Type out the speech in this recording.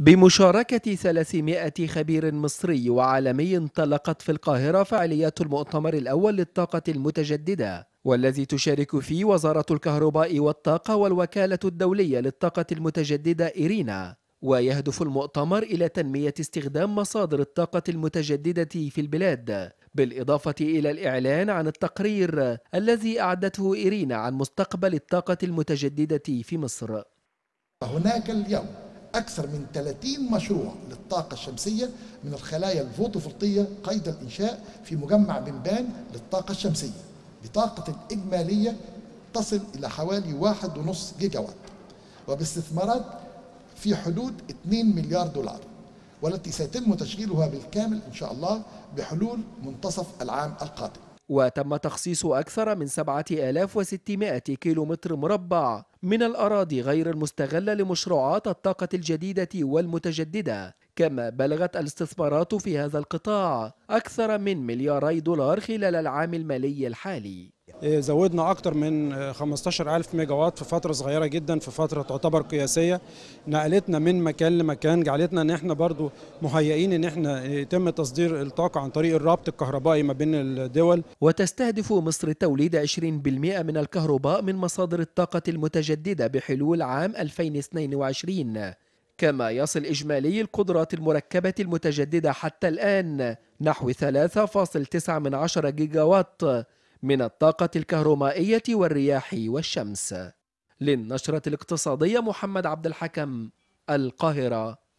بمشاركة 300 خبير مصري وعالمي انطلقت في القاهرة فعاليات المؤتمر الأول للطاقة المتجددة والذي تشارك فيه وزارة الكهرباء والطاقة والوكالة الدولية للطاقة المتجددة إيرينا ويهدف المؤتمر إلى تنمية استخدام مصادر الطاقة المتجددة في البلاد بالإضافة إلى الإعلان عن التقرير الذي أعدته إيرينا عن مستقبل الطاقة المتجددة في مصر هناك اليوم أكثر من 30 مشروع للطاقة الشمسية من الخلايا الفوتوفلطية قيد الإنشاء في مجمع بنبان للطاقة الشمسية بطاقة إجمالية تصل إلى حوالي 1.5 جيجا وات وباستثمارات في حدود 2 مليار دولار والتي سيتم تشغيلها بالكامل إن شاء الله بحلول منتصف العام القادم وتم تخصيص أكثر من 7600 كيلومتر مربع من الأراضي غير المستغلة لمشروعات الطاقة الجديدة والمتجددة كما بلغت الاستثمارات في هذا القطاع أكثر من ملياري دولار خلال العام المالي الحالي آه، زودنا اكتر من 15000 ميجا وات في فتره صغيره جدا في فتره تعتبر قياسيه نقلتنا من مكان لمكان جعلتنا ان احنا برضو مهيئين ان احنا آه، يتم تصدير الطاقه عن طريق الرابط الكهربائي ما بين الدول وتستهدف مصر توليد 20% من الكهرباء من مصادر الطاقه المتجدده بحلول عام 2022 كما يصل إجمالي القدرات المركبة المتجددة حتى الآن نحو 3.9 جيجا وات من الطاقة الكهرومائية والرياح والشمس للنشرة الاقتصادية محمد عبد الحكم القاهرة